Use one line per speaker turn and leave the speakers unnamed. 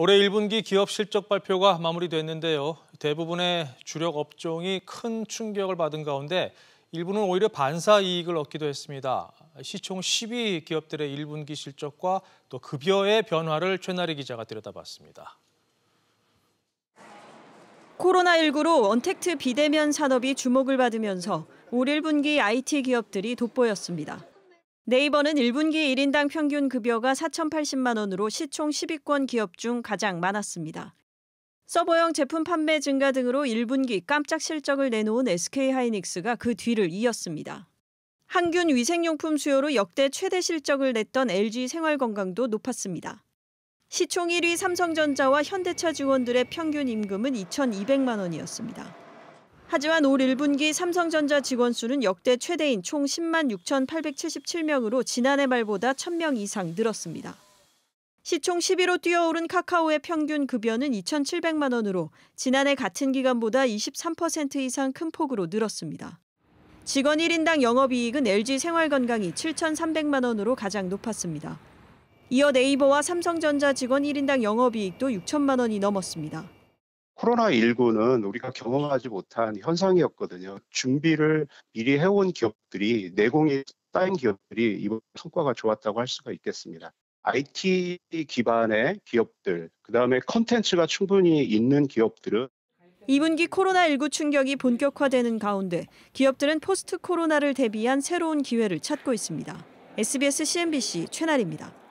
올해 1분기 기업 실적 발표가 마무리됐는데요. 대부분의 주력 업종이 큰 충격을 받은 가운데 일부는 오히려 반사 이익을 얻기도 했습니다. 시총 10위 기업들의 1분기 실적과 또 급여의 변화를 최나리 기자가 들여다봤습니다.
코로나19로 언택트 비대면 산업이 주목을 받으면서 올 1분기 IT 기업들이 돋보였습니다. 네이버는 1분기 1인당 평균 급여가 4,080만 원으로 시총 10위권 기업 중 가장 많았습니다. 서버형 제품 판매 증가 등으로 1분기 깜짝 실적을 내놓은 SK하이닉스가 그 뒤를 이었습니다. 항균 위생용품 수요로 역대 최대 실적을 냈던 LG 생활건강도 높았습니다. 시총 1위 삼성전자와 현대차 직원들의 평균 임금은 2,200만 원이었습니다. 하지만 올 1분기 삼성전자 직원 수는 역대 최대인 총 10만 6,877명으로 지난해 말보다 1,000명 이상 늘었습니다. 시총 11호 뛰어오른 카카오의 평균 급여는 2,700만 원으로 지난해 같은 기간보다 23% 이상 큰 폭으로 늘었습니다. 직원 1인당 영업이익은 LG 생활건강이 7,300만 원으로 가장 높았습니다. 이어 네이버와 삼성전자 직원 1인당 영업이익도 6천만 원이 넘었습니다.
코로나19는 우리가 경험하지 못한 현상이었거든요. 준비를 미리 해온 기업들이 내공이 쌓인 기업들이 이번 성과가 좋았다고 할 수가 있겠습니다. IT 기반의 기업들, 그 다음에 컨텐츠가 충분히 있는 기업들은
2분기 코로나19 충격이 본격화되는 가운데 기업들은 포스트 코로나를 대비한 새로운 기회를 찾고 있습니다. SBS CNBC 최나리입니다.